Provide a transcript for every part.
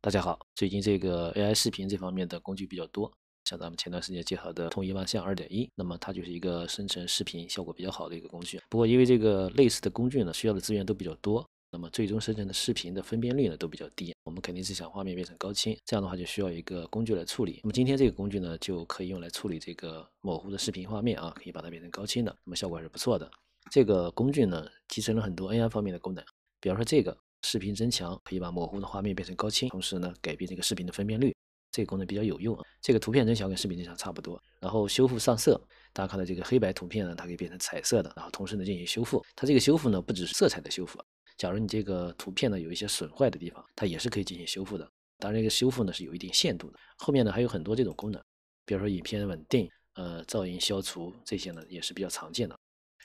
大家好，最近这个 AI 视频这方面的工具比较多，像咱们前段时间结合的通义万象2.1，那么它就是一个生成视频效果比较好的一个工具。不过因为这个类似的工具呢，需要的资源都比较多，那么最终生成的视频的分辨率呢都比较低。我们肯定是想画面变成高清，这样的话就需要一个工具来处理。那么今天这个工具呢，就可以用来处理这个模糊的视频画面啊，可以把它变成高清的，那么效果还是不错的。这个工具呢，集成了很多 AI 方面的功能，比方说这个。视频增强可以把模糊的画面变成高清，同时呢改变这个视频的分辨率，这个功能比较有用啊。这个图片增强跟视频增强差不多，然后修复上色，大家看到这个黑白图片呢，它可以变成彩色的，然后同时呢进行修复。它这个修复呢不只是色彩的修复，假如你这个图片呢有一些损坏的地方，它也是可以进行修复的。当然，这个修复呢是有一定限度的。后面呢还有很多这种功能，比如说影片稳定、呃噪音消除这些呢也是比较常见的。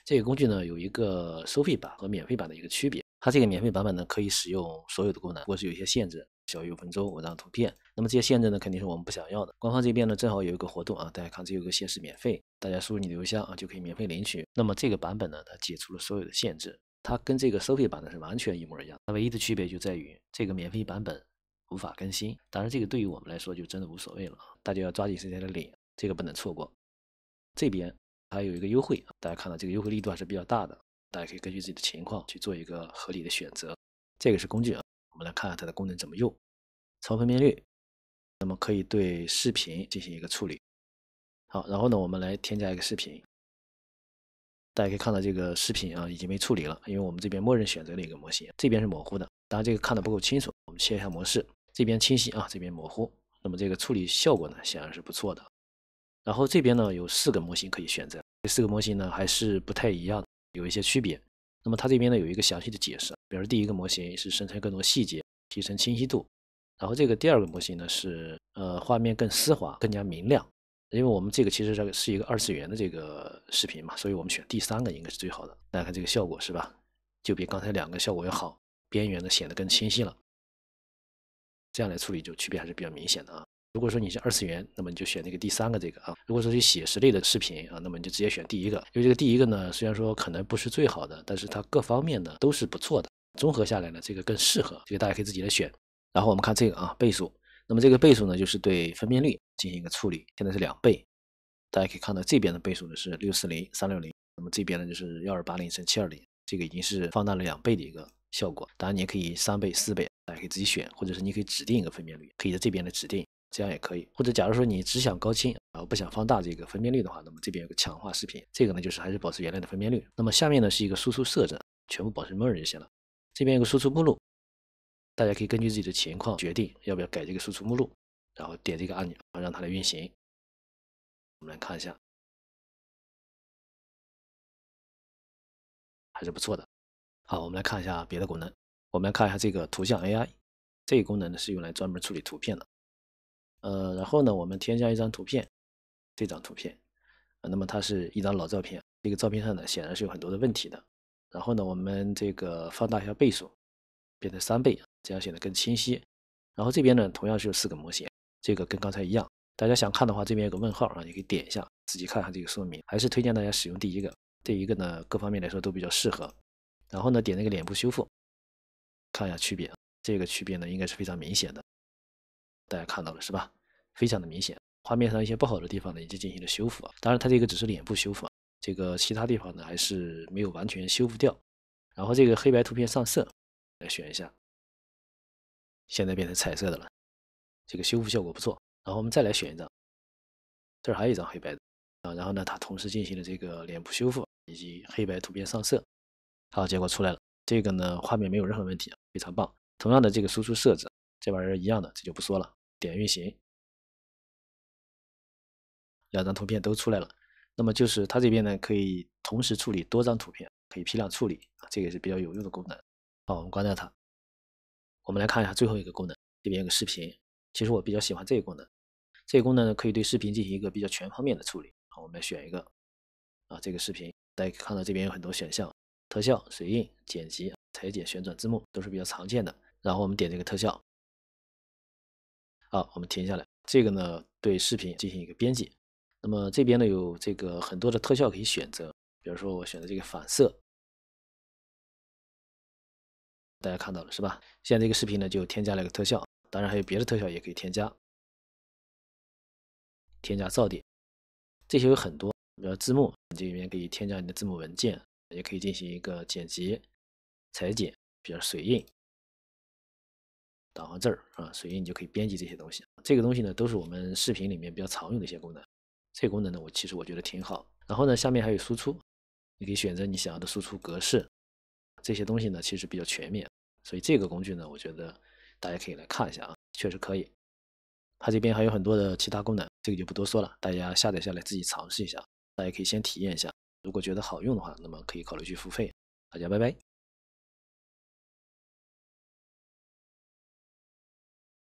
这个工具呢有一个收费版和免费版的一个区别。它这个免费版本呢，可以使用所有的功能，或是有一些限制，小于五分钟，五张图片。那么这些限制呢，肯定是我们不想要的。官方这边呢，正好有一个活动啊，大家看，这有个限时免费，大家输入你的邮箱啊，就可以免费领取。那么这个版本呢，它解除了所有的限制，它跟这个收费版呢是完全一模一样。它唯一的区别就在于这个免费版本无法更新。当然，这个对于我们来说就真的无所谓了。大家要抓紧时间来领，这个不能错过。这边还有一个优惠，大家看到这个优惠力度还是比较大的。大家可以根据自己的情况去做一个合理的选择。这个是工具啊，我们来看看它的功能怎么用。超分辨率，那么可以对视频进行一个处理。好，然后呢，我们来添加一个视频。大家可以看到这个视频啊已经被处理了，因为我们这边默认选择了一个模型，这边是模糊的，当然这个看的不够清楚。我们切一下模式，这边清晰啊，这边模糊。那么这个处理效果呢显然是不错的。然后这边呢有四个模型可以选择，这四个模型呢还是不太一样的。有一些区别，那么它这边呢有一个详细的解释，比如第一个模型是生成更多细节，提升清晰度，然后这个第二个模型呢是呃画面更丝滑，更加明亮，因为我们这个其实这个是一个二次元的这个视频嘛，所以我们选第三个应该是最好的。大家看这个效果是吧，就比刚才两个效果要好，边缘呢显得更清晰了，这样来处理就区别还是比较明显的啊。如果说你是二次元，那么你就选那个第三个这个啊。如果是写实类的视频啊，那么你就直接选第一个，因为这个第一个呢，虽然说可能不是最好的，但是它各方面呢都是不错的。综合下来呢，这个更适合，这个大家可以自己来选。然后我们看这个啊倍数，那么这个倍数呢，就是对分辨率进行一个处理，现在是两倍。大家可以看到这边的倍数呢是六四零三六零，那么这边呢就是幺二八零乘七二零，这个已经是放大了两倍的一个效果。当然你也可以三倍、四倍，大家可以自己选，或者是你可以指定一个分辨率，可以在这边来指定。这样也可以，或者假如说你只想高清啊，不想放大这个分辨率的话，那么这边有个强化视频，这个呢就是还是保持原来的分辨率。那么下面呢是一个输出设置，全部保持默认就行了。这边有个输出目录，大家可以根据自己的情况决定要不要改这个输出目录，然后点这个按钮让它来运行。我们来看一下，还是不错的。好，我们来看一下别的功能。我们来看一下这个图像 AI，这个功能呢是用来专门处理图片的。呃，然后呢，我们添加一张图片，这张图片，啊，那么它是一张老照片，这个照片上呢，显然是有很多的问题的。然后呢，我们这个放大一下倍数，变成三倍，这样显得更清晰。然后这边呢，同样是有四个模型，这个跟刚才一样，大家想看的话，这边有个问号啊，你可以点一下，仔细看看这个说明。还是推荐大家使用第一个，这一个呢，各方面来说都比较适合。然后呢，点那个脸部修复，看一下区别，这个区别呢，应该是非常明显的。大家看到了是吧？非常的明显，画面上一些不好的地方呢，已经进行了修复啊。当然，它这个只是脸部修复啊，这个其他地方呢还是没有完全修复掉。然后这个黑白图片上色，来选一下，现在变成彩色的了，这个修复效果不错。然后我们再来选一张，这儿还有一张黑白的啊。然后呢，它同时进行了这个脸部修复以及黑白图片上色。好，结果出来了，这个呢画面没有任何问题啊，非常棒。同样的这个输出设置，这玩意儿一样的，这就不说了。点运行，两张图片都出来了。那么就是它这边呢，可以同时处理多张图片，可以批量处理啊，这个也是比较有用的功能。好，我们关掉它。我们来看一下最后一个功能，这边有个视频。其实我比较喜欢这个功能，这个功能呢可以对视频进行一个比较全方面的处理。好，我们来选一个啊，这个视频，大家看到这边有很多选项，特效、水印、剪辑、裁剪、旋转、字幕，都是比较常见的。然后我们点这个特效。好，我们停下来。这个呢，对视频进行一个编辑。那么这边呢，有这个很多的特效可以选择。比如说，我选择这个反色，大家看到了是吧？现在这个视频呢，就添加了一个特效。当然，还有别的特效也可以添加，添加噪点，这些有很多。比如字幕，这里面可以添加你的字幕文件，也可以进行一个剪辑、裁剪，比如水印。导航字儿啊，所以你就可以编辑这些东西。这个东西呢，都是我们视频里面比较常用的一些功能。这个功能呢，我其实我觉得挺好。然后呢，下面还有输出，你可以选择你想要的输出格式。这些东西呢，其实比较全面。所以这个工具呢，我觉得大家可以来看一下啊，确实可以。它这边还有很多的其他功能，这个就不多说了。大家下载下来自己尝试一下，大家可以先体验一下。如果觉得好用的话，那么可以考虑去付费。大家拜拜。